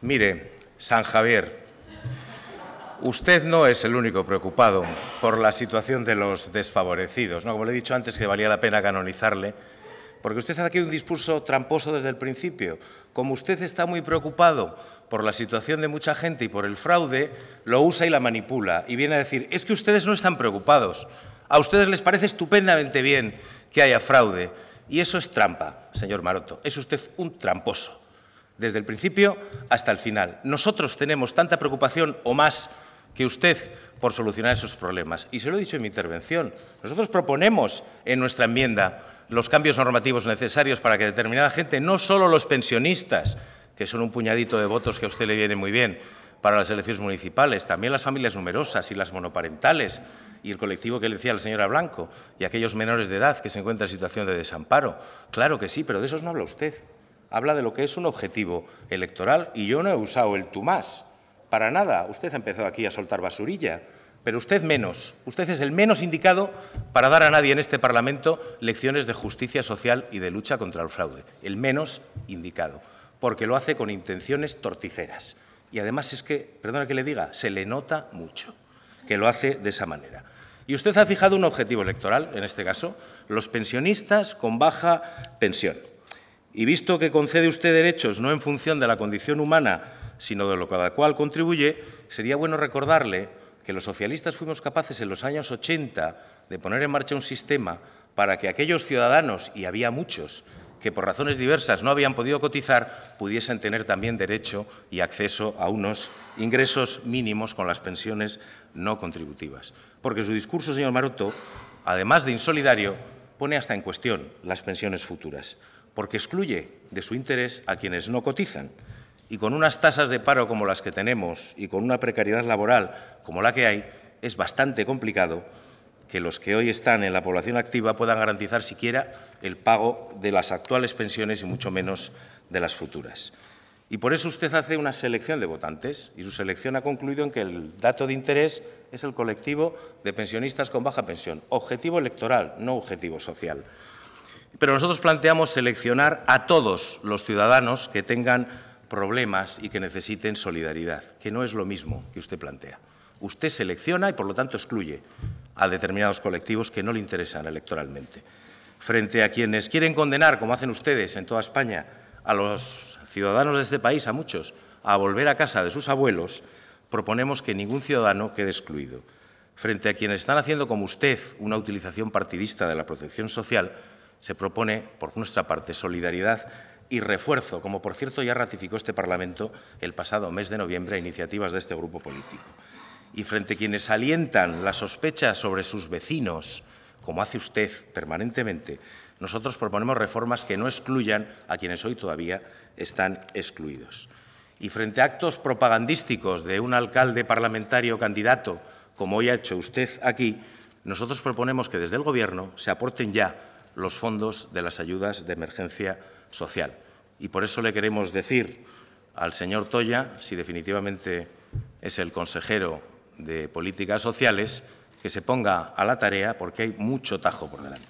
Mire, San Javier, usted no es el único preocupado por la situación de los desfavorecidos. ¿no? Como le he dicho antes, que valía la pena canonizarle, porque usted hace aquí un discurso tramposo desde el principio. Como usted está muy preocupado por la situación de mucha gente y por el fraude, lo usa y la manipula. Y viene a decir, es que ustedes no están preocupados. A ustedes les parece estupendamente bien que haya fraude. Y eso es trampa, señor Maroto. Es usted un tramposo desde el principio hasta el final. Nosotros tenemos tanta preocupación o más que usted por solucionar esos problemas. Y se lo he dicho en mi intervención. Nosotros proponemos en nuestra enmienda los cambios normativos necesarios para que determinada gente, no solo los pensionistas, que son un puñadito de votos que a usted le viene muy bien para las elecciones municipales, también las familias numerosas y las monoparentales y el colectivo que le decía la señora Blanco y aquellos menores de edad que se encuentran en situación de desamparo. Claro que sí, pero de esos no habla usted habla de lo que es un objetivo electoral y yo no he usado el tú más, para nada. Usted ha empezado aquí a soltar basurilla, pero usted menos. Usted es el menos indicado para dar a nadie en este Parlamento lecciones de justicia social y de lucha contra el fraude. El menos indicado, porque lo hace con intenciones torticeras. Y además es que, perdona que le diga, se le nota mucho que lo hace de esa manera. Y usted ha fijado un objetivo electoral, en este caso, los pensionistas con baja pensión. Y visto que concede usted derechos no en función de la condición humana, sino de lo que cada cual contribuye, sería bueno recordarle que los socialistas fuimos capaces en los años 80 de poner en marcha un sistema para que aquellos ciudadanos, y había muchos, que por razones diversas no habían podido cotizar, pudiesen tener también derecho y acceso a unos ingresos mínimos con las pensiones no contributivas. Porque su discurso, señor Maroto, además de insolidario, pone hasta en cuestión las pensiones futuras porque excluye de su interés a quienes no cotizan. Y con unas tasas de paro como las que tenemos y con una precariedad laboral como la que hay, es bastante complicado que los que hoy están en la población activa puedan garantizar siquiera el pago de las actuales pensiones y mucho menos de las futuras. Y por eso usted hace una selección de votantes y su selección ha concluido en que el dato de interés es el colectivo de pensionistas con baja pensión, objetivo electoral, no objetivo social. Pero nosotros planteamos seleccionar a todos los ciudadanos que tengan problemas y que necesiten solidaridad, que no es lo mismo que usted plantea. Usted selecciona y, por lo tanto, excluye a determinados colectivos que no le interesan electoralmente. Frente a quienes quieren condenar, como hacen ustedes en toda España, a los ciudadanos de este país, a muchos, a volver a casa de sus abuelos, proponemos que ningún ciudadano quede excluido. Frente a quienes están haciendo como usted una utilización partidista de la protección social, se propone, por nuestra parte, solidaridad y refuerzo, como por cierto ya ratificó este Parlamento el pasado mes de noviembre a iniciativas de este grupo político. Y frente a quienes alientan la sospecha sobre sus vecinos, como hace usted permanentemente, nosotros proponemos reformas que no excluyan a quienes hoy todavía están excluidos. Y frente a actos propagandísticos de un alcalde parlamentario candidato, como hoy ha hecho usted aquí, nosotros proponemos que desde el Gobierno se aporten ya los fondos de las ayudas de emergencia social. Y por eso le queremos decir al señor Toya, si definitivamente es el consejero de Políticas Sociales, que se ponga a la tarea porque hay mucho tajo por delante.